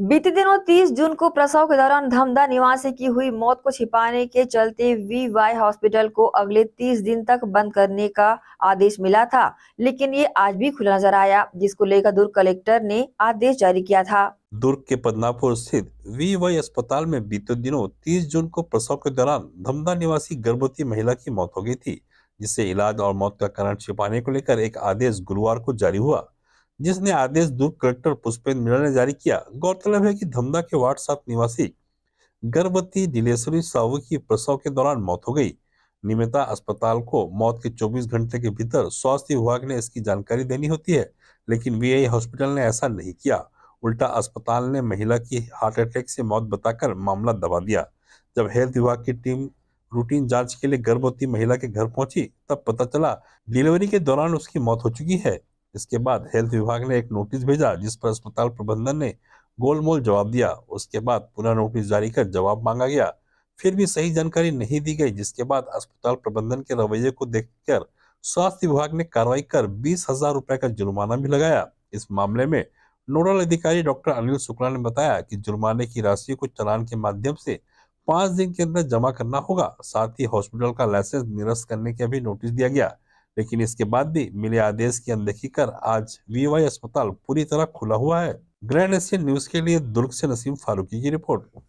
बीते दिनों 30 जून को प्रसव के दौरान धमदा निवासी की हुई मौत को छिपाने के चलते वीवाई हॉस्पिटल को अगले 30 दिन तक बंद करने का आदेश मिला था लेकिन ये आज भी खुला नजर आया जिसको लेकर दुर्ग कलेक्टर ने आदेश जारी किया था दुर्ग के पदनापुर स्थित वी वाई अस्पताल में बीते दिनों तीस जून को प्रसव के दौरान धमदा निवासी गर्भवती महिला की मौत हो गई थी जिससे इलाज और मौत का कारण छिपाने को लेकर एक आदेश गुरुवार को जारी हुआ जिसने आदेश दुर्ग कलेक्टर पुष्पेंद्र मीणा ने जारी किया गौरतलब है कि धमदा के वार्ड सात निवासी गर्भवती नीलेश्वरी साहू की प्रसव के दौरान मौत हो गई निमिता अस्पताल को मौत के 24 घंटे के भीतर स्वास्थ्य विभाग ने इसकी जानकारी देनी होती है लेकिन वीआई हॉस्पिटल ने ऐसा नहीं किया उल्टा अस्पताल ने महिला की हार्ट अटैक से मौत बताकर मामला दबा दिया जब हेल्थ विभाग की टीम रूटीन जांच के लिए गर्भवती महिला के घर पहुंची तब पता चला डिलीवरी के दौरान उसकी मौत हो चुकी है इसके बाद हेल्थ विभाग ने एक नोटिस भेजा जिस पर अस्पताल प्रबंधन ने गोलमोल जवाब दिया उसके बाद पुनः नोटिस जारी कर जवाब मांगा गया फिर भी सही जानकारी नहीं दी गई जिसके बाद अस्पताल प्रबंधन के रवैये को देखकर स्वास्थ्य विभाग ने कार्रवाई कर बीस हजार रुपए का जुर्माना भी लगाया इस मामले में नोडल अधिकारी डॉक्टर अनिल शुक्ला ने बताया कि जुर्माने की राशि को चलान के माध्यम से पांच दिन के अंदर जमा करना होगा साथ ही हॉस्पिटल का लाइसेंस निरस्त करने के भी नोटिस दिया गया लेकिन इसके बाद भी मिले आदेश की अनदेखी कर आज वीवाई अस्पताल पूरी तरह खुला हुआ है ग्रैंड एशियन न्यूज के लिए दुर्ग से नसीम फारूकी की रिपोर्ट